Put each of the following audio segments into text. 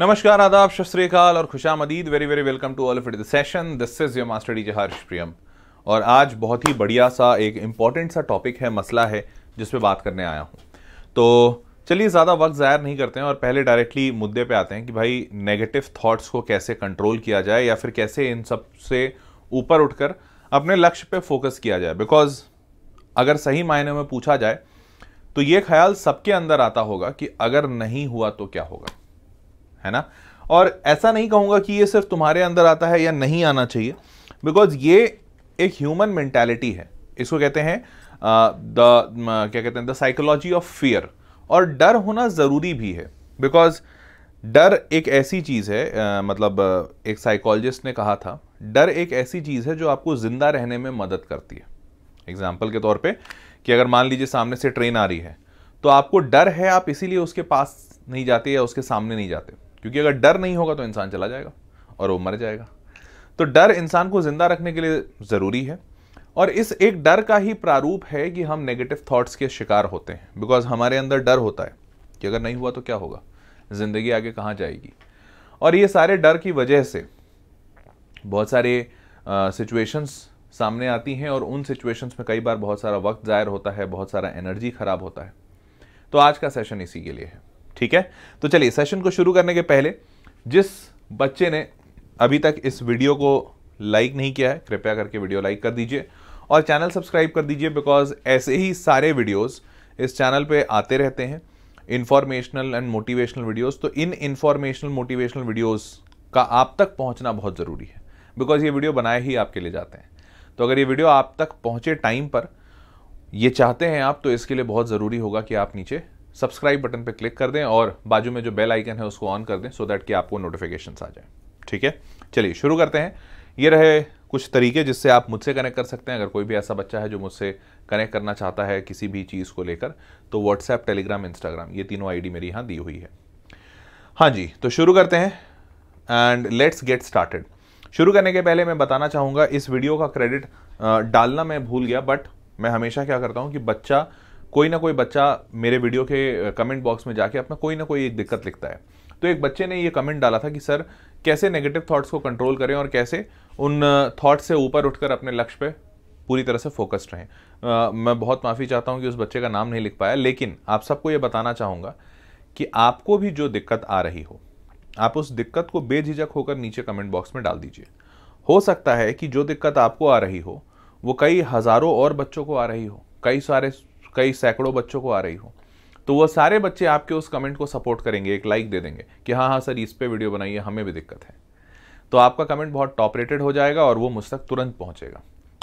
नमस्कार आदाब शस्त्रीकाल और खुशा मदीद very very welcome to all of the session this is your master DJ Harsh Priyam और आज बहुत ही बढ़िया सा एक इम्पॉर्टेंट सा टॉपिक है मसला है जिस पर बात करने आया हूँ तो चलिए ज़्यादा वक्त ज़ायर नहीं करते हैं और पहले डायरेक्टली मुद्दे पे आते हैं कि भाई नेगेटिव थॉट्स को कैसे कंट्रोल किया जाए या फिर कैसे इन सब से ऊपर उठकर अपने लक्ष्य पे फोकस किया जाए बिकॉज अगर सही मायने में पूछा जाए तो ये ख्याल सबके अंदर आता होगा कि अगर नहीं हुआ तो क्या होगा है ना और ऐसा नहीं कहूँगा कि ये सिर्फ तुम्हारे अंदर आता है या नहीं आना चाहिए बिकॉज ये एक ह्यूमन मैंटेलिटी है इसको कहते हैं द क्या कहते हैं द साइकोलॉजी ऑफ फियर और डर होना ज़रूरी भी है बिकॉज डर एक ऐसी चीज़ है आ, मतलब एक साइकोलॉजिस्ट ने कहा था डर एक ऐसी चीज़ है जो आपको ज़िंदा रहने में मदद करती है एग्जाम्पल के तौर पे कि अगर मान लीजिए सामने से ट्रेन आ रही है तो आपको डर है आप इसीलिए उसके पास नहीं जाते या उसके सामने नहीं जाते क्योंकि अगर डर नहीं होगा तो इंसान चला जाएगा और वो मर जाएगा तो डर इंसान को जिंदा रखने के लिए ज़रूरी है और इस एक डर का ही प्रारूप है कि हम नेगेटिव थॉट्स के शिकार होते हैं बिकॉज हमारे अंदर डर होता है कि अगर नहीं हुआ तो क्या होगा ज़िंदगी आगे कहाँ जाएगी और ये सारे डर की वजह से बहुत सारे सिचुएशंस सामने आती हैं और उन सिचुएशंस में कई बार बहुत सारा वक्त जाहिर होता है बहुत सारा एनर्जी ख़राब होता है तो आज का सेशन इसी के लिए है ठीक है तो चलिए सेशन को शुरू करने के पहले जिस बच्चे ने अभी तक इस वीडियो को लाइक नहीं किया है कृपया करके वीडियो लाइक कर दीजिए और चैनल सब्सक्राइब कर दीजिए बिकॉज ऐसे ही सारे वीडियोस इस चैनल पे आते रहते हैं इन्फॉर्मेशनल एंड मोटिवेशनल वीडियोस तो इन इन्फॉर्मेशनल मोटिवेशनल वीडियोस का आप तक पहुंचना बहुत ज़रूरी है बिकॉज ये वीडियो बनाए ही आपके लिए जाते हैं तो अगर ये वीडियो आप तक पहुँचे टाइम पर ये चाहते हैं आप तो इसके लिए बहुत ज़रूरी होगा कि आप नीचे सब्सक्राइब बटन पर क्लिक कर दें और बाजू में जो बेल आइकन है उसको ऑन कर दें सो so दैट कि आपको नोटिफिकेशन आ जाए ठीक है चलिए शुरू करते हैं ये रहे कुछ तरीके जिससे आप मुझसे कनेक्ट कर सकते हैं अगर कोई भी ऐसा बच्चा है जो मुझसे कनेक्ट करना चाहता है किसी भी चीज़ को लेकर तो व्हाट्सएप टेलीग्राम इंस्टाग्राम ये तीनों आईडी मेरी यहाँ दी हुई है हाँ जी तो शुरू करते हैं एंड लेट्स गेट स्टार्टेड शुरू करने के पहले मैं बताना चाहूँगा इस वीडियो का क्रेडिट डालना मैं भूल गया बट मैं हमेशा क्या करता हूँ कि बच्चा कोई ना कोई बच्चा मेरे वीडियो के कमेंट बॉक्स में जाके अपना कोई ना कोई एक दिक्कत लिखता है तो एक बच्चे ने ये कमेंट डाला था कि सर कैसे नेगेटिव थॉट्स को कंट्रोल करें और कैसे उन थॉट्स से ऊपर उठकर अपने लक्ष्य पे पूरी तरह से फोकस्ड रहें मैं बहुत माफ़ी चाहता हूँ कि उस बच्चे का नाम नहीं लिख पाया लेकिन आप सबको ये बताना चाहूँगा कि आपको भी जो दिक्कत आ रही हो आप उस दिक्कत को बेझिझक होकर नीचे कमेंट बॉक्स में डाल दीजिए हो सकता है कि जो दिक्कत आपको आ रही हो वो कई हज़ारों और बच्चों को आ रही हो कई सारे कई सैकड़ों बच्चों को आ रही हो तो वह सारे बच्चे आपके उस कमेंट को सपोर्ट करेंगे एक लाइक दे देंगे कि हाँ हाँ सर इस पर वीडियो बनाइए हमें भी दिक्कत है तो आपका कमेंट बहुत टॉप रेटेड हो जाएगा और वो मुझ तक तुरंत पहुँचेगा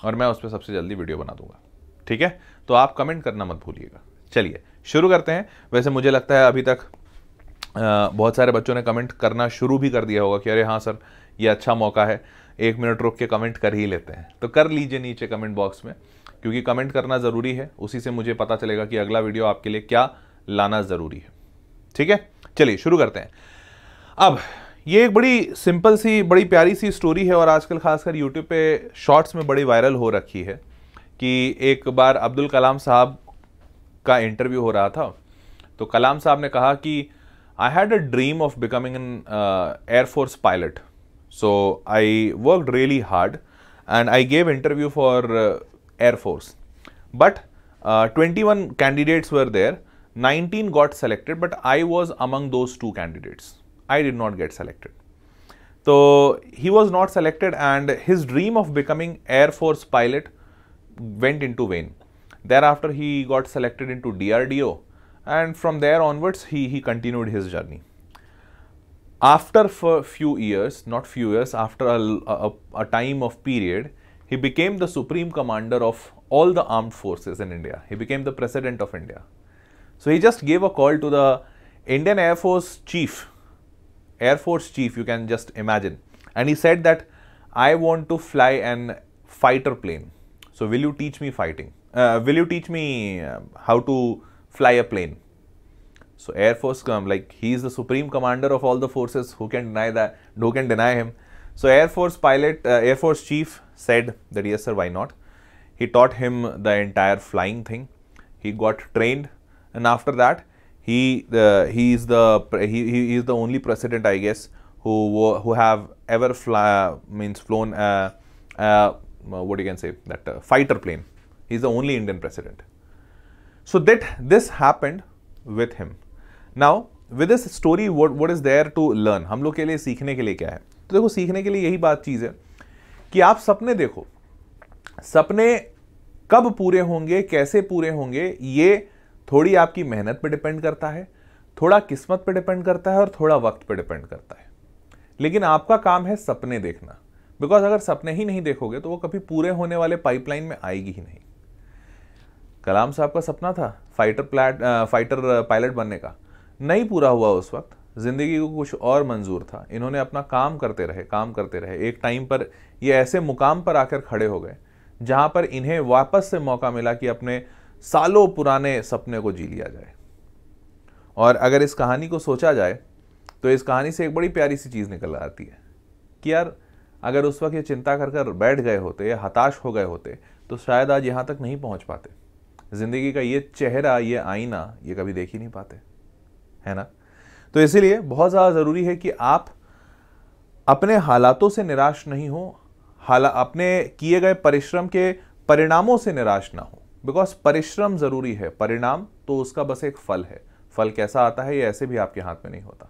और मैं उस पर सबसे जल्दी वीडियो बना दूंगा ठीक है तो आप कमेंट करना मत भूलिएगा चलिए शुरू करते हैं वैसे मुझे लगता है अभी तक बहुत सारे बच्चों ने कमेंट करना शुरू भी कर दिया होगा कि अरे हाँ सर ये अच्छा मौका है एक मिनट रुक के कमेंट कर ही लेते हैं तो कर लीजिए नीचे कमेंट बॉक्स में क्योंकि कमेंट करना ज़रूरी है उसी से मुझे पता चलेगा कि अगला वीडियो आपके लिए क्या लाना ज़रूरी है ठीक है चलिए शुरू करते हैं अब ये एक बड़ी सिंपल सी बड़ी प्यारी सी स्टोरी है और आजकल खासकर यूट्यूब पे शॉर्ट्स में बड़ी वायरल हो रखी है कि एक बार अब्दुल कलाम साहब का इंटरव्यू हो रहा था तो कलाम साहब ने कहा कि I had a dream of becoming an air force pilot so I work really hard and I gave interview for Air Force. But uh, 21 candidates were there, 19 got selected, but I was among those two candidates. I did not get selected. So he was not selected and his dream of becoming Air Force pilot went into vain. Thereafter he got selected into DRDO and from there onwards he, he continued his journey. After a few years, not few years, after a, a, a time of period, he became the supreme commander of all the armed forces in India. He became the president of India. So he just gave a call to the Indian Air Force chief, Air Force chief, you can just imagine. And he said that I want to fly an fighter plane. So will you teach me fighting? Uh, will you teach me um, how to fly a plane? So Air Force come like he is the supreme commander of all the forces. Who can deny that? Who can deny him? So Air Force pilot, uh, Air Force chief said that yes sir, why not? He taught him the entire flying thing. He got trained and after that he uh, he is the he, he is the only president I guess who who have ever fly, means flown uh, uh, what you can say that uh, fighter plane. He's the only Indian president. So that this happened with him. Now with this story what what is there to learn? हम लोग के लिए सीखने के लिए क्या है तो देखो सीखने के लिए यही बात चीज़ है कि आप सपने देखो सपने कब पूरे होंगे कैसे पूरे होंगे ये थोड़ी आपकी मेहनत पर डिपेंड करता है थोड़ा किस्मत पर डिपेंड करता है और थोड़ा वक्त पर डिपेंड करता है लेकिन आपका काम है सपने देखना बिकॉज अगर सपने ही नहीं देखोगे तो वो कभी पूरे होने वाले पाइपलाइन में आएगी ही नहीं कलाम साहब का सपना था फाइटर प्लैट फाइटर पायलट बनने का नहीं पूरा हुआ उस वक्त ज़िंदगी को कुछ और मंजूर था इन्होंने अपना काम करते रहे काम करते रहे एक टाइम पर ये ऐसे मुकाम पर आकर खड़े हो गए जहाँ पर इन्हें वापस से मौका मिला कि अपने सालों पुराने सपने को जी लिया जाए और अगर इस कहानी को सोचा जाए तो इस कहानी से एक बड़ी प्यारी सी चीज़ निकल आती है कि यार अगर उस वक्त ये चिंता कर कर बैठ गए होते या हताश हो गए होते तो शायद आज यहाँ तक नहीं पहुँच पाते ज़िंदगी का ये चेहरा ये आईना ये कभी देख ही नहीं पाते है ना तो इसीलिए बहुत ज़्यादा ज़रूरी है कि आप अपने हालातों से निराश नहीं हो हाला अपने किए गए परिश्रम के परिणामों से निराश ना हो बिकॉज परिश्रम ज़रूरी है परिणाम तो उसका बस एक फल है फल कैसा आता है ये ऐसे भी आपके हाथ में नहीं होता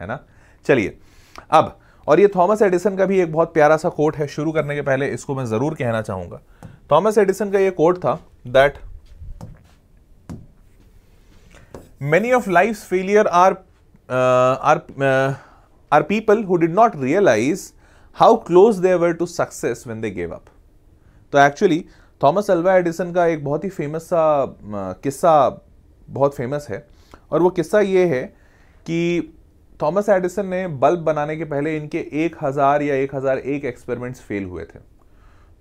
है ना चलिए अब और ये थॉमस एडिसन का भी एक बहुत प्यारा सा कोट है शुरू करने के पहले इसको मैं ज़रूर कहना चाहूंगा थॉमस एडिसन का ये कोट था that many of life failure are are are, people are people who did not realize how close they were to success when they gave up. तो एक्चुअली थॉमस अल्वा एडिसन का एक बहुत ही famous सा uh, किस्सा बहुत famous है और वो किस्सा ये है कि थॉमस एडिसन ने बल्ब बनाने के पहले इनके 1000 या 1001 एक्सपेरिमेंट्स फेल हुए थे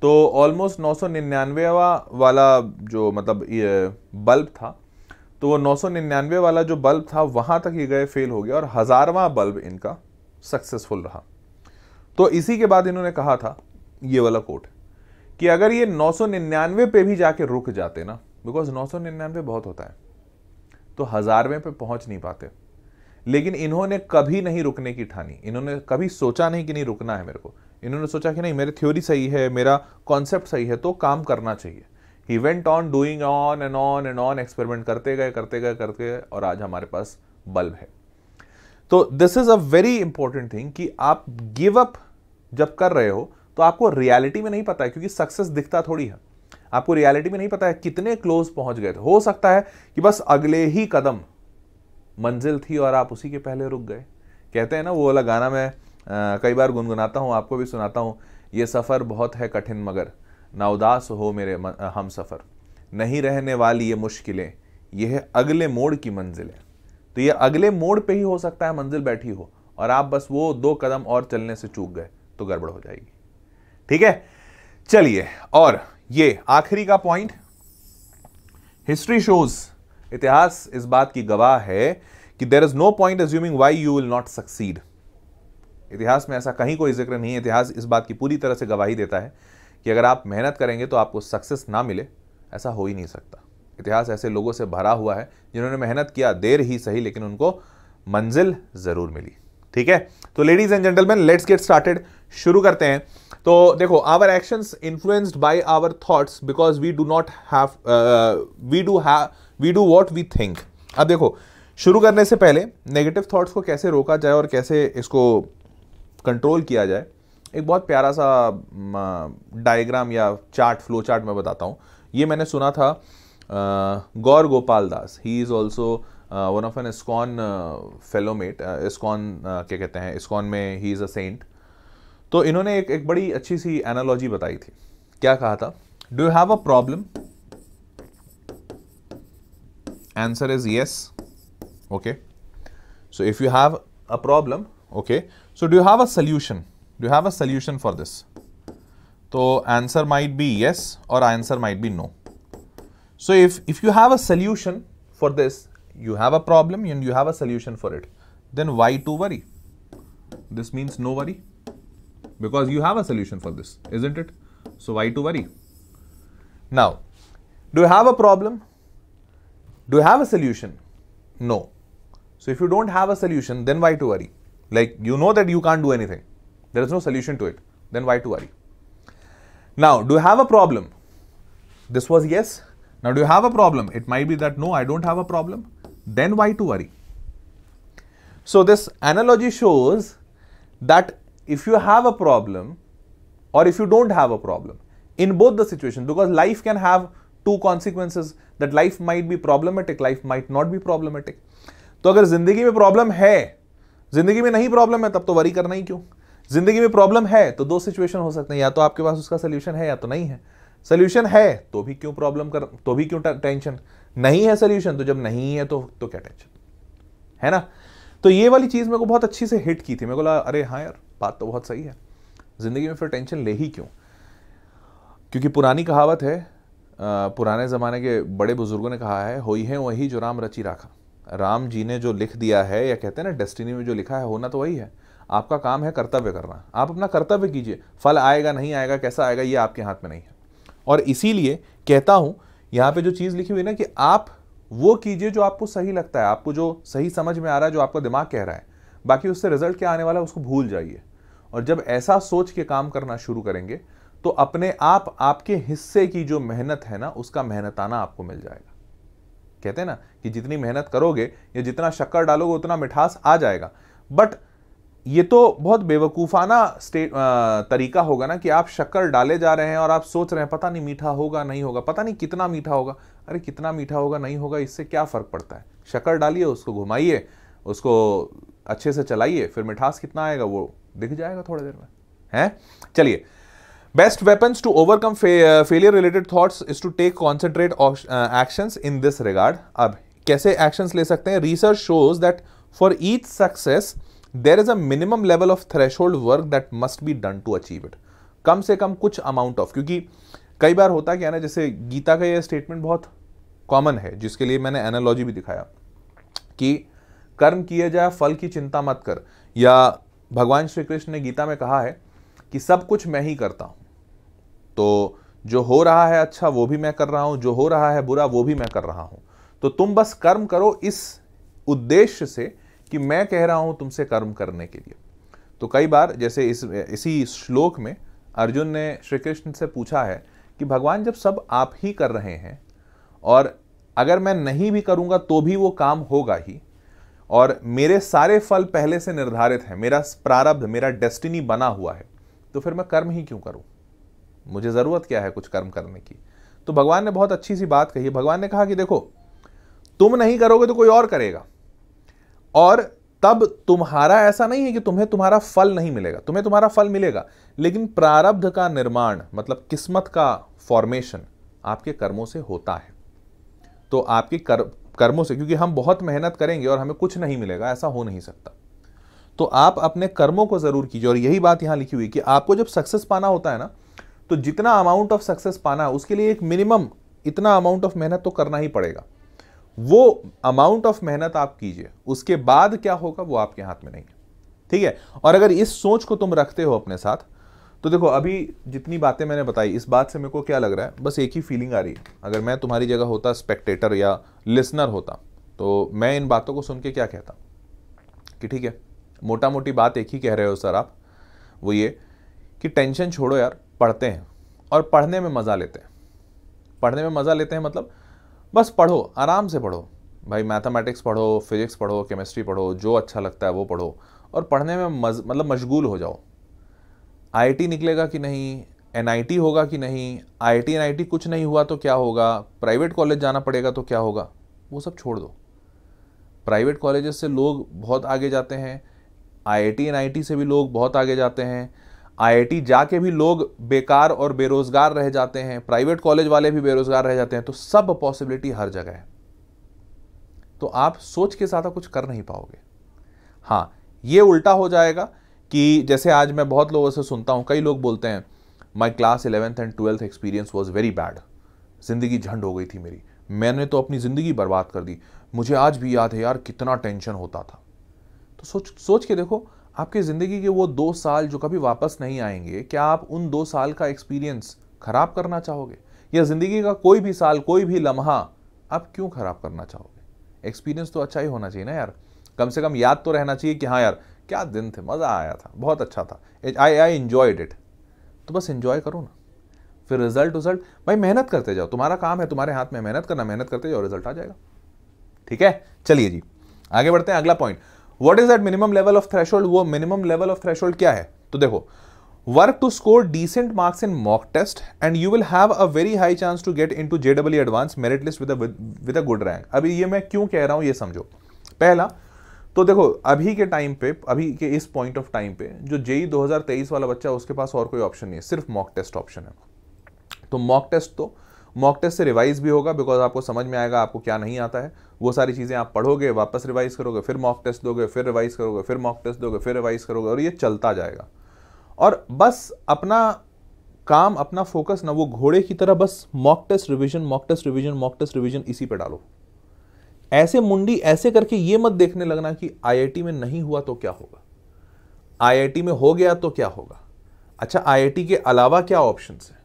तो ऑलमोस्ट नौ सौ निन्यानवे वाला जो मतलब बल्ब था तो वो 999 वाला जो बल्ब था वहां तक ये गए फेल हो गया और हज़ारवा बल्ब इनका सक्सेसफुल रहा तो इसी के बाद इन्होंने कहा था ये वाला कोट कि अगर ये 999 पे भी जाके रुक जाते ना बिकॉज 999 बहुत होता है तो हज़ारवें पे पहुंच नहीं पाते लेकिन इन्होंने कभी नहीं रुकने की ठानी इन्होंने कभी सोचा नहीं कि नहीं रुकना है मेरे को इन्होंने सोचा कि नहीं मेरी थ्योरी सही है मेरा कॉन्सेप्ट सही है तो काम करना चाहिए he went on doing on and on and on experiment करते गए करते गए करते गए और आज हमारे पास बल्ब है तो this is a very important thing कि आप गिव अप जब कर रहे हो तो आपको रियलिटी में नहीं पता है क्योंकि सक्सेस दिखता थोड़ी है आपको रियलिटी में नहीं पता है कितने क्लोज पहुंच गए थे हो सकता है कि बस अगले ही कदम मंजिल थी और आप उसी के पहले रुक गए कहते हैं ना वो वाला गाना मैं आ, कई बार गुनगुनाता हूं आपको भी सुनाता हूं ये सफ़र बहुत है कठिन मगर ना उदास हो मेरे हम सफ़र नहीं रहने वाली ये मुश्किलें यह अगले मोड़ की मंजिल है तो ये अगले मोड़ पे ही हो सकता है मंजिल बैठी हो और आप बस वो दो कदम और चलने से चूक गए तो गड़बड़ हो जाएगी ठीक है चलिए और ये आखिरी का पॉइंट हिस्ट्री शोज इतिहास इस बात की गवाह है कि there is no point assuming why you will not succeed इतिहास में ऐसा कहीं कोई जिक्र नहीं है इतिहास इस बात की पूरी तरह से गवाही देता है कि अगर आप मेहनत करेंगे तो आपको सक्सेस ना मिले ऐसा हो ही नहीं सकता इतिहास ऐसे लोगों से भरा हुआ है जिन्होंने मेहनत किया देर ही सही लेकिन उनको मंजिल ज़रूर मिली ठीक है तो ladies and gentleman let's get started शुरू करते हैं तो देखो our actions influenced by our thoughts because we do not have we do have we do what we think अब देखो शुरू करने से पहले नेगेटिव थॉट्स को कैसे रोका जाए और कैसे इसको कंट्रोल किया जाए एक बहुत प्यारा सा डायग्राम या चार्ट फ्लो चार्ट मैं बताता हूँ ये मैंने सुना था Gaur Gopal Das he is also one of an ISKCON fellow mate ISKCON क्या कहते हैं इस्कॉन में ही इज़ अ सेंट तो इन्होंने एक एक बड़ी अच्छी सी एनालॉजी बताई थी क्या कहा था do you have a problem answer is yes okay so if you have a problem okay so do you have a solution Do you have a solution for this? So answer might be yes or answer might be no. So if, if you have a solution for this, you have a problem and you have a solution for it, then why to worry? This means no worry because you have a solution for this, isn't it? So why to worry? Now, do you have a problem? Do you have a solution? No. So if you don't have a solution, then why to worry? Like you know that you can't do anything. There is no solution to it. Then why to worry? Now, do you have a problem? This was yes. Now, do you have a problem? It might be that no, I don't have a problem. Then why to worry? So, this analogy shows that if you have a problem or if you don't have a problem, in both the situations, because life can have two consequences that life might be problematic, life might not be problematic. तो अगर जिंदगी में problem है जिंदगी में नहीं problem है तब तो वरी करना ही क्यों जिंदगी में प्रॉब्लम है तो दो सिचुएशन हो सकते हैं या तो आपके पास उसका सोल्यूशन है या तो नहीं है सोल्यूशन है तो भी क्यों प्रॉब्लम कर तो भी क्यों टेंशन नहीं है सोल्यूशन तो जब नहीं है तो तो क्या टेंशन है ना तो ये वाली चीज़ मेरे को बहुत अच्छी से हिट की थी मेरे को लगा अरे हाँ यार बात तो बहुत सही है ज़िंदगी में फिर टेंशन ले ही क्यों क्योंकि पुरानी कहावत है पुराने ज़माने के बड़े बुजुर्गों ने कहा है हो है वही जो राम रची राखा राम जी ने जो लिख दिया है या कहते हैं ना डेस्टिनी में जो लिखा है होना तो वही है आपका काम है कर्तव्य करना आप अपना कर्तव्य कीजिए फल आएगा नहीं आएगा कैसा आएगा ये आपके हाथ में नहीं है और इसीलिए कहता हूँ यहाँ पे जो चीज़ लिखी हुई ना कि आप वो कीजिए जो आपको सही लगता है आपको जो सही समझ में आ रहा है जो आपका दिमाग कह रहा है बाकी उससे रिजल्ट क्या आने वाला है उसको भूल जाइए और जब ऐसा सोच के काम करना शुरू करेंगे तो अपने आप आपके हिस्से की जो मेहनत है ना उसका मेहनताना आपको मिल जाएगा कहते हैं ना कि जितनी मेहनत करोगे या जितना शक्कर डालोगे उतना मिठास आ जाएगा बट ये तो बहुत बेवकूफ़ाना स्टेट तरीका होगा ना कि आप शक्कर डाले जा रहे हैं और आप सोच रहे हैं पता नहीं मीठा होगा नहीं होगा पता नहीं कितना मीठा होगा अरे कितना मीठा होगा नहीं होगा इससे क्या फ़र्क पड़ता है शक्कर डालिए उसको घुमाइए उसको अच्छे से चलाइए फिर मिठास कितना आएगा वो दिख जाएगा थोड़ी देर में हैं चलिए best weapons to overcome failure related thoughts is to take concentrate action in this regard अब कैसे एक्शंस ले सकते हैं research shows that for each success there is a minimum level of hard work that must be done to achieve it कम से कम कुछ अमाउंट ऑफ क्योंकि कई बार होता क्या ना जैसे गीता का यह स्टेटमेंट बहुत कॉमन है जिसके लिए मैंने एनालॉजी भी दिखाया कि कर्म किए जाए फल की चिंता मत कर या भगवान श्री कृष्ण ने गीता में कहा है कि सब कुछ मैं ही करता हूं तो जो हो रहा है अच्छा वो भी मैं कर रहा हूं जो हो रहा है बुरा वो भी मैं कर रहा हूं तो तुम बस कर्म करो इस उद्देश्य से कि मैं कह रहा हूं तुमसे कर्म करने के लिए तो कई बार जैसे इस इसी श्लोक में अर्जुन ने श्री कृष्ण से पूछा है कि भगवान जब सब आप ही कर रहे हैं और अगर मैं नहीं भी करूंगा तो भी वो काम होगा ही और मेरे सारे फल पहले से निर्धारित हैं मेरा प्रारब्ध मेरा डेस्टिनी बना हुआ है तो फिर मैं कर्म ही क्यों करूं मुझे ज़रूरत क्या है कुछ कर्म करने की तो भगवान ने बहुत अच्छी सी बात कही भगवान ने कहा कि देखो तुम नहीं करोगे तो कोई और करेगा और तब तुम्हारा ऐसा नहीं है कि तुम्हें तुम्हारा फल नहीं मिलेगा तुम्हें तुम्हारा फल मिलेगा लेकिन प्रारब्ध का निर्माण मतलब किस्मत का फॉर्मेशन आपके कर्मों से होता है तो आपके कर, कर्मों से क्योंकि हम बहुत मेहनत करेंगे और हमें कुछ नहीं मिलेगा ऐसा हो नहीं सकता तो आप अपने कर्मों को जरूर कीजिए और यही बात यहां लिखी हुई कि आपको जब सक्सेस पाना होता है ना तो जितना अमाउंट ऑफ सक्सेस पाना है उसके लिए एक मिनिमम इतना अमाउंट ऑफ मेहनत तो करना ही पड़ेगा वो अमाउंट ऑफ मेहनत आप कीजिए उसके बाद क्या होगा वो आपके हाथ में नहीं है ठीक है और अगर इस सोच को तुम रखते हो अपने साथ तो देखो अभी जितनी बातें मैंने बताई इस बात से मेरे को क्या लग रहा है बस एक ही फीलिंग आ रही है अगर मैं तुम्हारी जगह होता स्पेक्टेटर या लिसनर होता तो मैं इन बातों को सुन के क्या कहता कि ठीक है मोटा मोटी बात एक ही कह रहे हो सर आप वो ये कि टेंशन छोड़ो यार पढ़ते हैं और पढ़ने में मज़ा लेते हैं पढ़ने में मज़ा लेते हैं मतलब बस पढ़ो आराम से पढ़ो भाई मैथमेटिक्स पढ़ो फिजिक्स पढ़ो केमिस्ट्री पढ़ो जो अच्छा लगता है वो पढ़ो और पढ़ने में मज मतलब मशगूल हो जाओ आई निकलेगा कि नहीं एन होगा कि नहीं आई आई कुछ नहीं हुआ तो क्या होगा प्राइवेट कॉलेज जाना पड़ेगा तो क्या होगा वो सब छोड़ दो प्राइवेट कॉलेजेस से लोग बहुत आगे जाते हैं आई आई से भी लोग बहुत आगे जाते हैं आईआईटी जाके भी लोग बेकार और बेरोजगार रह जाते हैं प्राइवेट कॉलेज वाले भी बेरोजगार रह जाते हैं तो सब पॉसिबिलिटी हर जगह है तो आप सोच के ज़्यादा कुछ कर नहीं पाओगे हाँ ये उल्टा हो जाएगा कि जैसे आज मैं बहुत लोगों से सुनता हूँ कई लोग बोलते हैं my class eleventh and twelfth experience was very bad ज़िंदगी झंड हो गई थी मेरी मैंने तो अपनी ज़िंदगी बर्बाद कर दी मुझे आज भी याद है यार कितना टेंशन होता था तो सोच सोच के देखो आपकी ज़िंदगी के वो दो साल जो कभी वापस नहीं आएंगे क्या आप उन दो साल का एक्सपीरियंस ख़राब करना चाहोगे या ज़िंदगी का कोई भी साल कोई भी लम्हा आप क्यों ख़राब करना चाहोगे एक्सपीरियंस तो अच्छा ही होना चाहिए ना यार कम से कम याद तो रहना चाहिए कि हाँ यार क्या दिन थे मज़ा आया था बहुत अच्छा था आई आई इन्जॉयड इट तो बस इन्जॉय करो ना फिर रिजल्ट रिजल्ट भाई मेहनत करते जाओ तुम्हारा काम है तुम्हारे हाथ में मेहनत करना मेहनत करते जाओ रिजल्ट आ जाएगा ठीक है चलिए जी आगे बढ़ते हैं अगला point what is that minimum level of threshold वो मिनिमम लेवल ऑफ थ्रेशोल्ड क्या है तो देखो work to score decent marks in mock test and you will have a very high chance to get in to J W advance merit list with with a good rank अभी ये मैं क्यों कह रहा हूं ये समझो पहला तो देखो अभी के टाइम पे अभी के इस पॉइंट ऑफ टाइम पे जो e जेई 2023 वाला बच्चा उसके पास और कोई ऑप्शन नहीं है सिर्फ मॉक टेस्ट ऑप्शन है तो मॉक टेस्ट तो मॉक टेस्ट से रिवाइज भी होगा बिकॉज आपको समझ में आएगा आपको क्या नहीं आता है वो सारी चीज़ें आप पढ़ोगे वापस रिवाइज़ करोगे फिर मॉक टेस्ट दोगे फिर रिवाइज़ करोगे फिर मॉक टेस्ट दोगे फिर रिवाइज़ करोगे और ये चलता जाएगा और बस अपना काम अपना फोकस ना वो घोड़े की तरह बस mock test revision mock test revision mock test revision इसी पर डालो ऐसे मुंडी ऐसे करके ये मत देखने लगना कि आईआईटी में नहीं हुआ तो क्या होगा आईआईटी में हो गया तो क्या होगा अच्छा आईआईटी के अलावा क्या ऑप्शन हैं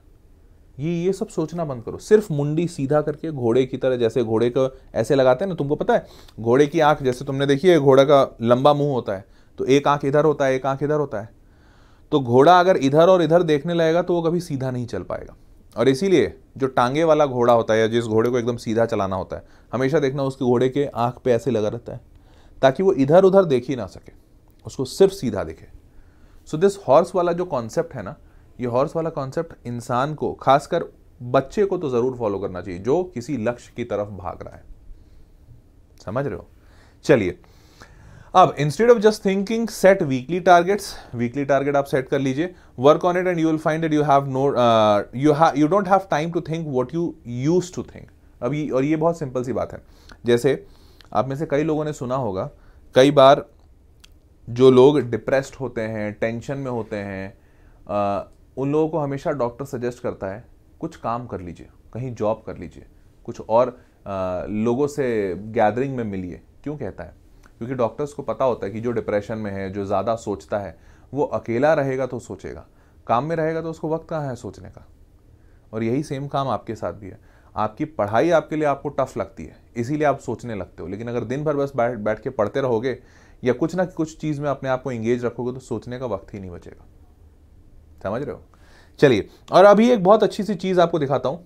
ये ये सब सोचना बंद करो सिर्फ मुंडी सीधा करके घोड़े की तरह जैसे घोड़े का ऐसे लगाते हैं ना तुमको पता है घोड़े की आंख जैसे तुमने देखी है घोड़ा का लंबा मुंह होता है तो एक आंख इधर होता है एक आंख इधर होता है तो घोड़ा अगर इधर और इधर देखने लगेगा तो वो कभी सीधा नहीं चल पाएगा और इसीलिए जो टांगे वाला घोड़ा होता है या जिस घोड़े को एकदम सीधा चलाना होता है हमेशा देखना उसके घोड़े के आँख पे ऐसे लगा रहता है ताकि वो इधर उधर देख ही ना सके उसको सिर्फ सीधा दिखे सो दिस हॉर्स वाला जो कॉन्सेप्ट है ना ये हॉर्स वाला कॉन्सेप्ट इंसान को खासकर बच्चे को तो ज़रूर फॉलो करना चाहिए जो किसी लक्ष्य की तरफ भाग रहा है समझ रहे हो चलिए अब instead of just thinking set weekly targets weekly target आप सेट कर लीजिए work on it and you will find that you have no you you don't have time to think what you use to think ये और ये बहुत simple सी बात है जैसे आप में से कई लोगों ने सुना होगा कई बार जो लोग डिप्रेस्ड होते हैं टेंशन में होते हैं uh, उन लोगों को हमेशा डॉक्टर सजेस्ट करता है कुछ काम कर लीजिए कहीं जॉब कर लीजिए कुछ और आ, लोगों से गैदरिंग में मिलिए क्यों कहता है क्योंकि डॉक्टर्स को पता होता है कि जो डिप्रेशन में है जो ज़्यादा सोचता है वो अकेला रहेगा तो सोचेगा काम में रहेगा तो उसको वक्त कहाँ है सोचने का और यही सेम काम आपके साथ भी है आपकी पढ़ाई आपके लिए आपको टफ लगती है इसीलिए आप सोचने लगते हो लेकिन अगर दिन भर बस बैठ बैठ के पढ़ते रहोगे या कुछ ना कुछ चीज़ में अपने आप को इंगेज रखोगे तो सोचने का वक्त ही नहीं बचेगा समझ रहे हो चलिए और अभी एक बहुत अच्छी सी चीज़ आपको दिखाता हूँ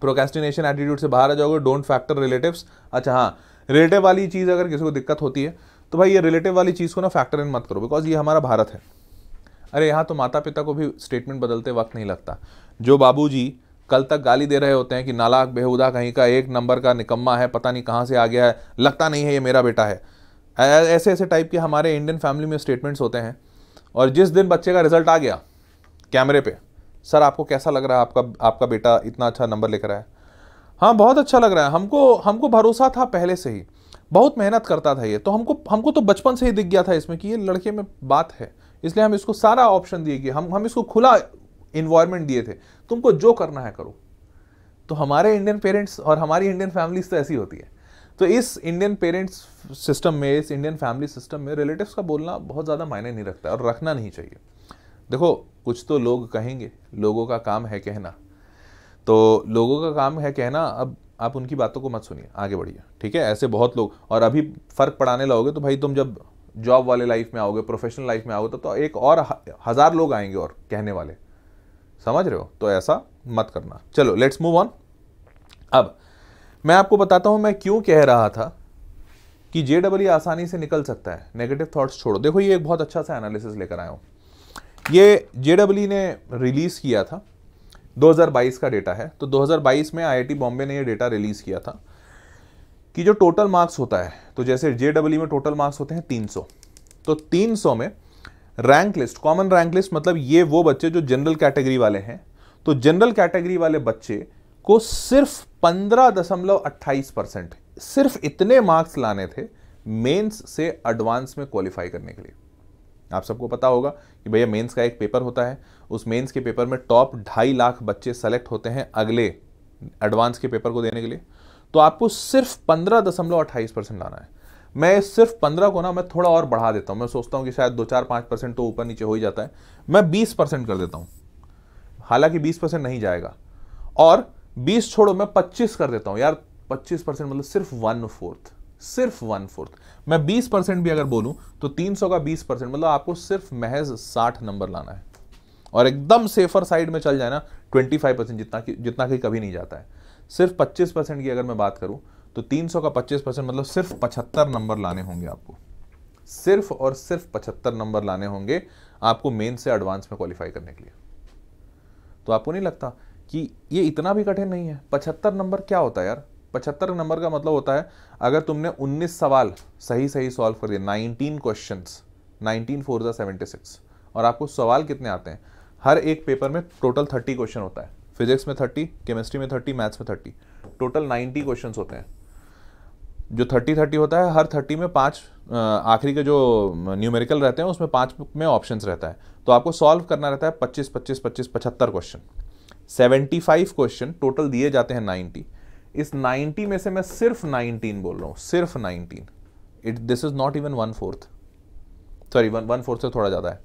प्रोकेस्टिनेशन एटीट्यूड से बाहर आ जाओगे डोंट फैक्टर रिलेटिव अच्छा हाँ रिलेटिव वाली चीज़ अगर किसी को दिक्कत होती है तो भाई ये रिलेटिव वाली चीज़ को ना फैक्टर इन मत करो बिकॉज ये हमारा भारत है अरे यहाँ तो माता पिता को भी स्टेटमेंट बदलते वक्त नहीं लगता जो बाबू कल तक गाली दे रहे होते हैं कि नालाक बेहुदा कहीं का एक नंबर का निकम्मा है पता नहीं कहाँ से आ गया है लगता नहीं है ये मेरा बेटा है ऐसे ऐसे टाइप के हमारे इंडियन फैमिली में स्टेटमेंट्स होते हैं और जिस दिन बच्चे का रिजल्ट आ गया कैमरे पे सर आपको कैसा लग रहा है आपका आपका बेटा इतना अच्छा नंबर लेकर आया हाँ बहुत अच्छा लग रहा है हमको हमको भरोसा था पहले से ही बहुत मेहनत करता था ये तो हमको हमको तो बचपन से ही दिख गया था इसमें कि ये लड़के में बात है इसलिए हम इसको सारा ऑप्शन दिए गए हम हम इसको खुला इन्वायरमेंट दिए थे तुमको जो करना है करो तो हमारे इंडियन पेरेंट्स और हमारी इंडियन फैमिलीज तो ऐसी होती है तो इस इंडियन पेरेंट्स सिस्टम में इस इंडियन फैमिली सिस्टम में रिलेटिव्स का बोलना बहुत ज़्यादा मायने नहीं रखता और रखना नहीं चाहिए देखो कुछ तो लोग कहेंगे लोगों का काम है कहना तो लोगों का काम है कहना अब आप उनकी बातों को मत सुनिए आगे बढ़िए ठीक है ऐसे बहुत लोग और अभी फ़र्क पड़ाने लगोगे तो भाई तुम जब जॉब वाले लाइफ में आओगे प्रोफेशनल लाइफ में आओगे तो, तो एक और हज़ार लोग आएंगे और कहने वाले समझ रहे हो तो ऐसा मत करना चलो लेट्स मूव ऑन अब मैं आपको बताता हूँ मैं क्यों कह रहा था कि जे डबल आसानी से निकल सकता है नेगेटिव थॉट्स छोड़ो देखो ये एक बहुत अच्छा सा एनालिसिस लेकर आया हूँ ये जे ने रिलीज़ किया था 2022 का डेटा है तो 2022 में आईआईटी बॉम्बे ने ये डेटा रिलीज़ किया था कि जो टोटल मार्क्स होता है तो जैसे जे में टोटल मार्क्स होते हैं 300 तो 300 में rank list common rank list मतलब ये वो बच्चे जो जनरल कैटेगरी वाले हैं तो जनरल कैटेगरी वाले बच्चे को सिर्फ पंद्रह दशमलव परसेंट सिर्फ इतने मार्क्स लाने थे मेन्स से एडवांस में क्वालिफाई करने के लिए आप सबको पता होगा कि भैया मेंस का एक पेपर होता है उस मेंस के पेपर में टॉप ढाई लाख बच्चे सेलेक्ट होते हैं अगले एडवांस के पेपर को देने के लिए तो आपको सिर्फ पंद्रह दशमलव अट्ठाईस परसेंट लाना है मैं सिर्फ पंद्रह को ना मैं थोड़ा और बढ़ा देता हूँ मैं सोचता हूँ कि शायद दो चार पाँच परसेंट तो ऊपर नीचे हो ही जाता है मैं बीस परसेंट कर देता हूँ हालांकि बीस परसेंट नहीं जाएगा और बीस छोड़ो मैं पच्चीस कर देता हूँ यार पच्चीस परसेंट मतलब सिर्फ वन फोर्थ सिर्फ वन फोर्थ मैं 20 परसेंट भी अगर बोलूं तो 300 का 20 परसेंट मतलब आपको सिर्फ महज 60 नंबर लाना है और एकदम सेफर साइड में चल जाए ना 25 परसेंट जितना कि जितना कि कभी नहीं जाता है सिर्फ 25 परसेंट की अगर मैं बात करूं तो 300 का 25 परसेंट मतलब सिर्फ 75 नंबर लाने होंगे आपको सिर्फ और सिर्फ 75 नंबर लाने होंगे आपको मेन से एडवांस में क्वालिफाई करने के लिए तो आपको नहीं लगता कि ये इतना भी कठिन नहीं है पचहत्तर नंबर क्या होता है यार पचहत्तर नंबर का मतलब होता है अगर तुमने 19 सवाल सही सही सॉल्व कर दिया 19 क्वेश्चंस 19 फोर ज़ा सेवेंटी और आपको सवाल कितने आते हैं हर एक पेपर में टोटल 30 क्वेश्चन होता है फिजिक्स में 30 केमिस्ट्री में 30 मैथ्स में 30 टोटल 90 क्वेश्चंस होते हैं जो 30 30 होता है हर 30 में पाँच आखिरी के जो न्यूमेरिकल रहते हैं उसमें पाँच में ऑप्शन रहता है तो आपको सॉल्व करना रहता है पच्चीस पच्चीस पच्चीस पचहत्तर क्वेश्चन 75 क्वेश्चन टोटल दिए जाते हैं नाइन्टी इस 90 में से मैं सिर्फ 19 बोल रहा हूं सिर्फ 19 it this is not even one fourth sorry one fourth से थोड़ा ज़्यादा है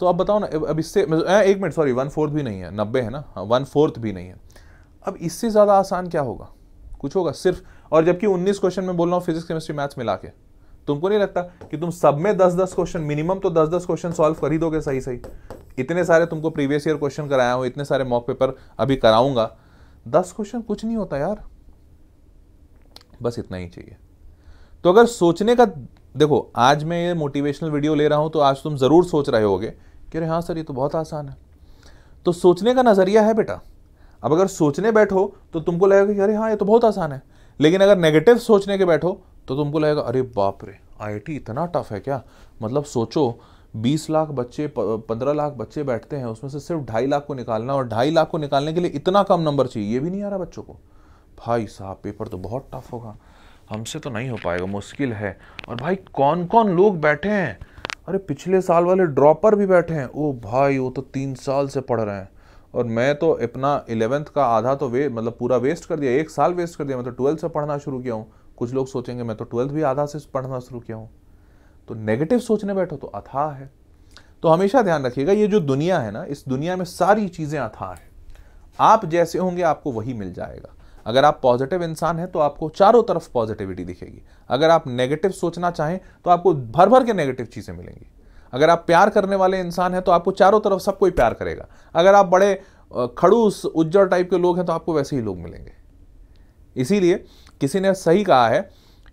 तो आप बताओ ना अब इससे एक मिनट सॉरी वन फोर्थ भी नहीं है नब्बे है ना वन हाँ, फोर्थ भी नहीं है अब इससे ज़्यादा आसान क्या होगा कुछ होगा सिर्फ और जबकि 19 क्वेश्चन में बोल रहा हूँ फिजिक्स केमिस्ट्री मैथ्स मिला के तुमको नहीं लगता कि तुम सब में दस दस क्वेश्चन मिनिमम तो दस दस क्वेश्चन सॉल्व कर ही दोगे सही सही इतने सारे तुमको प्रीवियस ईयर क्वेश्चन कराया हूँ इतने सारे मॉक पेपर अभी कराऊंगा दस क्वेश्चन कुछ नहीं होता यार बस इतना ही चाहिए तो अगर सोचने का देखो आज मैं ये मोटिवेशनल वीडियो ले रहा हूं तो आज तुम ज़रूर सोच रहे होगे कि अरे हाँ सर ये तो बहुत आसान है तो सोचने का नज़रिया है बेटा अब अगर सोचने बैठो तो तुमको लगेगा कि अरे हाँ ये तो बहुत आसान है लेकिन अगर नेगेटिव सोचने के बैठो तो तुमको लगेगा अरे बाप रे आई इतना टफ है क्या मतलब सोचो बीस लाख बच्चे पंद्रह लाख बच्चे बैठते हैं उसमें से सिर्फ ढाई लाख को निकालना और ढाई लाख को निकालने के लिए इतना कम नंबर चाहिए ये भी नहीं आ रहा बच्चों को भाई साहब पेपर तो बहुत टफ होगा हमसे तो नहीं हो पाएगा मुश्किल है और भाई कौन कौन लोग बैठे हैं अरे पिछले साल वाले ड्रॉपर भी बैठे हैं ओ भाई वो तो तीन साल से पढ़ रहे हैं और मैं तो अपना इलेवेंथ का आधा तो वे मतलब पूरा वेस्ट कर दिया एक साल वेस्ट कर दिया मैं तो ट्वेल्थ से पढ़ना शुरू किया हूँ कुछ लोग सोचेंगे मैं तो ट्वेल्थ भी आधा से पढ़ना शुरू किया हूँ तो नेगेटिव सोचने बैठो तो अथाह है तो हमेशा ध्यान रखिएगा ये जो दुनिया है ना इस दुनिया में सारी चीज़ें अथाह है आप जैसे होंगे आपको वही मिल जाएगा अगर आप पॉजिटिव इंसान हैं तो आपको चारों तरफ पॉजिटिविटी दिखेगी अगर आप नेगेटिव सोचना चाहें तो आपको भर भर के नेगेटिव चीज़ें मिलेंगी अगर आप प्यार करने वाले इंसान हैं तो आपको चारों तरफ सब कोई प्यार करेगा अगर आप बड़े खड़ूस उज्जर टाइप के लोग हैं तो आपको वैसे ही लोग मिलेंगे इसीलिए किसी ने सही कहा है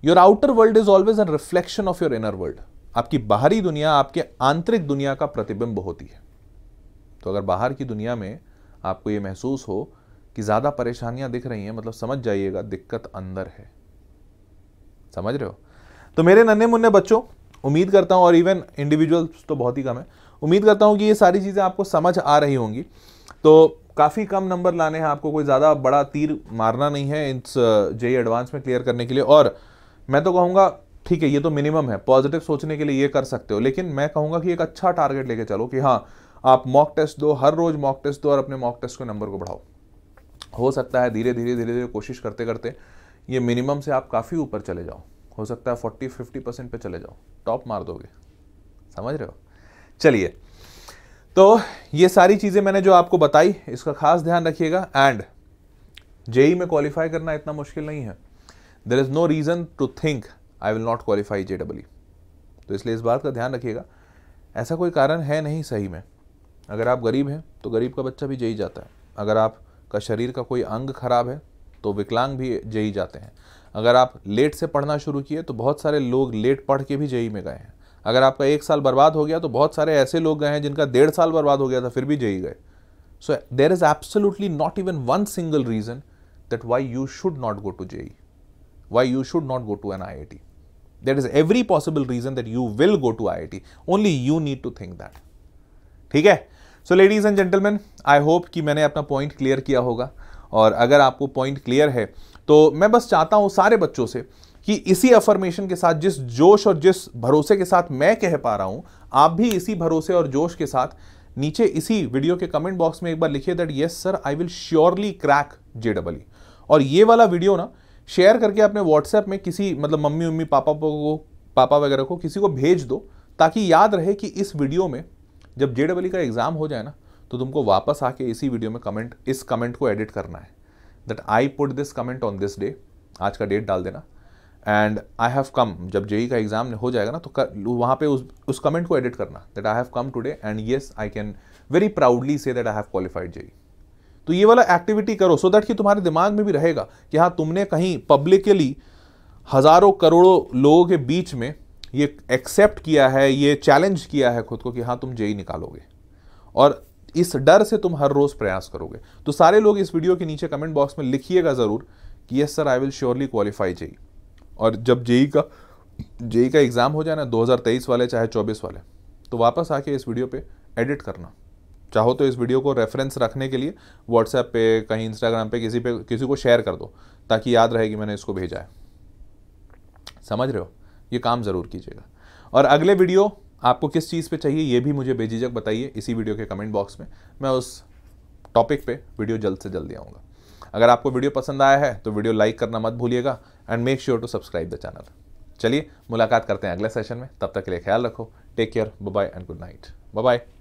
your outer world is always a reflection of your inner world आपकी बाहरी दुनिया आपके आंतरिक दुनिया का प्रतिबिंब होती है तो अगर बाहर की दुनिया में आपको ये महसूस हो कि ज़्यादा परेशानियां दिख रही हैं मतलब समझ जाइएगा दिक्कत अंदर है समझ रहे हो तो मेरे नन्हे मुन्ने बच्चों उम्मीद करता हूं और इवन इंडिविजुअल्स तो बहुत ही कम है उम्मीद करता हूँ कि ये सारी चीज़ें आपको समझ आ रही होंगी तो काफ़ी कम नंबर लाने हैं आपको कोई ज़्यादा बड़ा तीर मारना नहीं है इस जे uh, एडवांस में क्लियर करने के लिए और मैं तो कहूँगा ठीक है ये तो मिनिमम है पॉजिटिव सोचने के लिए ये कर सकते हो लेकिन मैं कहूंगा कि एक अच्छा टारगेट लेके चलो कि हाँ आप मॉक टेस्ट दो हर रोज मॉक टेस्ट दो और अपने मॉक टेस्ट के नंबर को बढ़ाओ हो सकता है धीरे धीरे धीरे धीरे कोशिश करते करते ये मिनिमम से आप काफ़ी ऊपर चले जाओ हो सकता है फोर्टी फिफ्टी परसेंट पर चले जाओ टॉप मार दोगे समझ रहे हो चलिए तो ये सारी चीज़ें मैंने जो आपको बताई इसका खास ध्यान रखिएगा एंड जेई में क्वालिफाई करना इतना मुश्किल नहीं है there is no reason to think I will not qualify J double तो इसलिए इस बात का ध्यान रखिएगा ऐसा कोई कारण है नहीं सही में अगर आप गरीब हैं तो गरीब का बच्चा भी जई जाता है अगर आपका शरीर का कोई अंग खराब है तो विकलांग भी जई जाते हैं अगर आप लेट से पढ़ना शुरू किए तो बहुत सारे लोग लेट पढ़ के भी जेई में गए हैं अगर आपका एक साल बर्बाद हो गया तो बहुत सारे ऐसे लोग गए हैं जिनका डेढ़ साल बर्बाद हो गया था फिर भी जई गए so there is absolutely not even one single reason that why you should not go to JEE why you should not go to an I I T there is every possible reason that you will go to IIT. Only you need to think that. ठीक है so ladies and gentleman I hope कि मैंने अपना point clear किया होगा और अगर आपको पॉइंट क्लियर है तो मैं बस चाहता हूँ सारे बच्चों से कि इसी अफर्मेशन के साथ जिस जोश और जिस भरोसे के साथ मैं कह पा रहा हूँ आप भी इसी भरोसे और जोश के साथ नीचे इसी वीडियो के कमेंट बॉक्स में एक बार लिखिए that yes sir I will surely crack J double और ये वाला वीडियो ना शेयर करके अपने व्हाट्सएप में किसी मतलब मम्मी उम्मी पापा को पापा वगैरह को किसी को भेज दो ताकि याद रहे कि इस वीडियो में जब जे डबल का एग्ज़ाम हो जाए ना तो तुमको वापस आके इसी वीडियो में कमेंट इस कमेंट को एडिट करना है that I put this comment on this day आज का डेट डाल देना एंड आई हैव कम जब जेई e का एग्जाम हो जाएगा ना तो कर, वहाँ पे उस उस कमेंट को एडिट करना that I have come today and yes I can very proudly say that I have qualified JEE तो ये वाला एक्टिविटी करो सो दैट कि तुम्हारे दिमाग में भी रहेगा कि हाँ तुमने कहीं पब्लिकली हज़ारों करोड़ों लोगों के बीच में ये एक्सेप्ट किया है ये चैलेंज किया है खुद को कि हाँ तुम जेई निकालोगे और इस डर से तुम हर रोज़ प्रयास करोगे तो सारे लोग इस वीडियो के नीचे कमेंट बॉक्स में लिखिएगा ज़रूर कि yes sir I will surely qualify JEE और जब जेई का जेई का एग्ज़ाम हो जाए ना 2023 वाले चाहे 24 वाले तो वापस आके इस वीडियो पे एडिट करना चाहो तो इस वीडियो को रेफरेंस रखने के लिए व्हाट्सएप पे कहीं इंस्टाग्राम पे किसी पे किसी को शेयर कर दो ताकि याद रहे कि मैंने इसको भेजा है समझ रहे हो ये काम ज़रूर कीजिएगा और अगले वीडियो आपको किस चीज़ पे चाहिए ये भी मुझे बेझिझक बताइए इसी वीडियो के कमेंट बॉक्स में मैं उस टॉपिक पे वीडियो जल्द से जल्दी आऊँगा अगर आपको वीडियो पसंद आया है तो वीडियो लाइक करना मत भूलिएगा and make sure to subscribe the channel चलिए मुलाकात करते हैं अगले सेशन में तब तक के लिए ख्याल रखो take care bye and good night bye